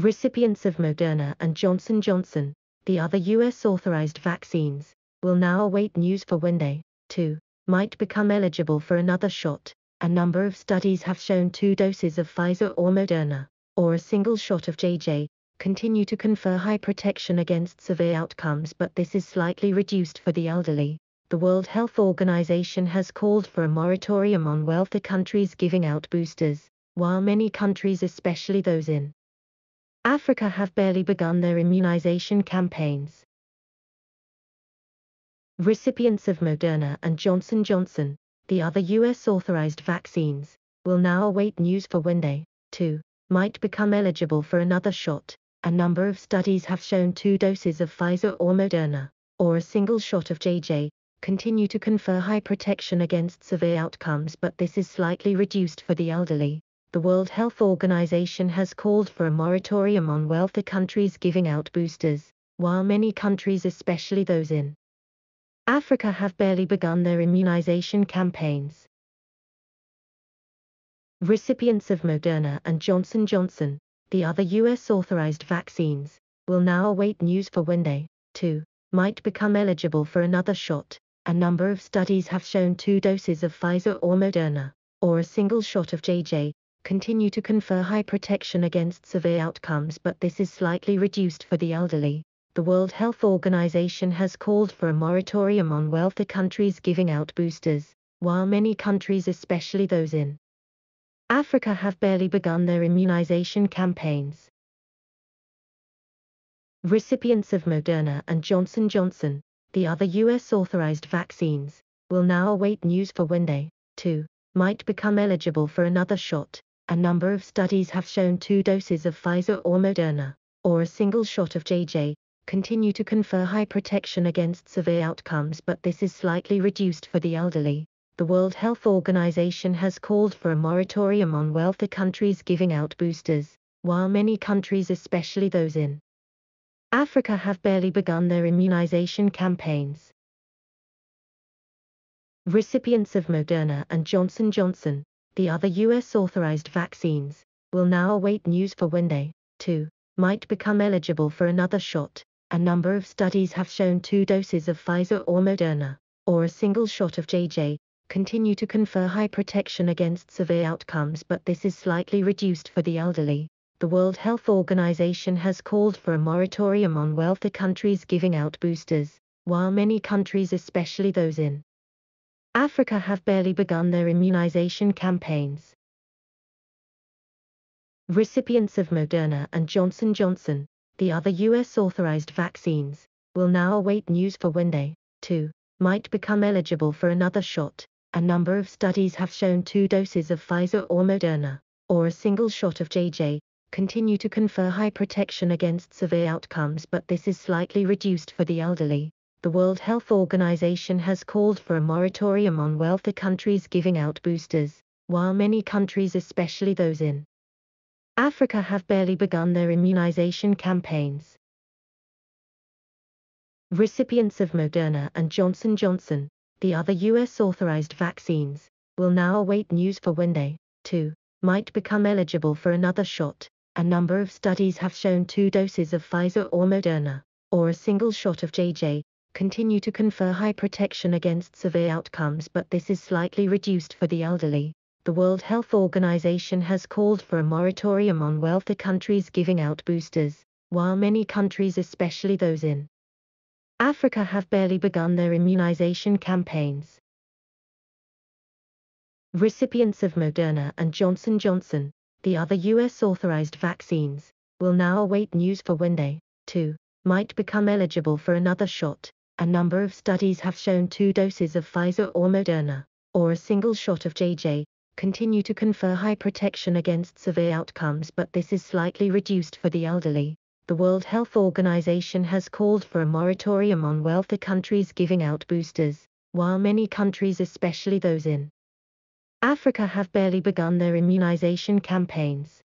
Recipients of Moderna and Johnson Johnson, the other US authorized vaccines, will now await news for when they, too, might become eligible for another shot. A number of studies have shown two doses of Pfizer or Moderna, or a single shot of JJ, continue to confer high protection against severe outcomes, but this is slightly reduced for the elderly. The World Health Organization has called for a moratorium on wealthy countries giving out boosters, while many countries, especially those in Africa have barely begun their immunization campaigns. Recipients of Moderna and Johnson Johnson, the other US authorized vaccines, will now await news for when they, too, might become eligible for another shot. A number of studies have shown two doses of Pfizer or Moderna, or a single shot of JJ, continue to confer high protection against severe outcomes, but this is slightly reduced for the elderly, the World Health Organization has called for a moratorium on wealthy countries giving out boosters, while many countries, especially those in Africa, have barely begun their immunization campaigns. Recipients of Moderna and Johnson Johnson, the other US authorized vaccines, will now await news for when they, too, might become eligible for another shot. A number of studies have shown two doses of Pfizer or Moderna, or a single shot of JJ, continue to confer high protection against severe outcomes, but this is slightly reduced for the elderly. The World Health Organization has called for a moratorium on wealthy countries giving out boosters, while many countries, especially those in Africa, have barely begun their immunization campaigns. Recipients of Moderna and Johnson Johnson, the other US authorized vaccines, will now await news for when they, too, might become eligible for another shot. A number of studies have shown two doses of Pfizer or Moderna, or a single shot of JJ, continue to confer high protection against severe outcomes, but this is slightly reduced for the elderly. The World Health Organization has called for a moratorium on wealthy countries giving out boosters, while many countries, especially those in Africa, have barely begun their immunization campaigns. Recipients of Moderna and Johnson Johnson the other U.S. authorized vaccines will now await news for when they, too, might become eligible for another shot. A number of studies have shown two doses of Pfizer or Moderna, or a single shot of JJ, continue to confer high protection against severe outcomes, but this is slightly reduced for the elderly. The World Health Organization has called for a moratorium on wealthy countries giving out boosters, while many countries, especially those in Africa have barely begun their immunization campaigns. Recipients of Moderna and Johnson Johnson, the other US authorized vaccines, will now await news for when they, too, might become eligible for another shot. A number of studies have shown two doses of Pfizer or Moderna, or a single shot of JJ, continue to confer high protection against severe outcomes, but this is slightly reduced for the elderly, the World Health Organization has called for a moratorium on wealthy countries giving out boosters, while many countries, especially those in Africa, have barely begun their immunization campaigns. Recipients of Moderna and Johnson Johnson, the other US authorized vaccines, will now await news for when they, too, might become eligible for another shot. A number of studies have shown two doses of Pfizer or Moderna, or a single shot of JJ, continue to confer high protection against severe outcomes, but this is slightly reduced for the elderly. The World Health Organization has called for a moratorium on wealthy countries giving out boosters, while many countries, especially those in Africa, have barely begun their immunization campaigns. Recipients of Moderna and Johnson Johnson, the other US authorized vaccines, will now await news for when they, too, might become eligible for another shot. A number of studies have shown two doses of Pfizer or Moderna, or a single shot of JJ, continue to confer high protection against severe outcomes, but this is slightly reduced for the elderly. The World Health Organization has called for a moratorium on wealthy countries giving out boosters, while many countries, especially those in Africa, have barely begun their immunization campaigns.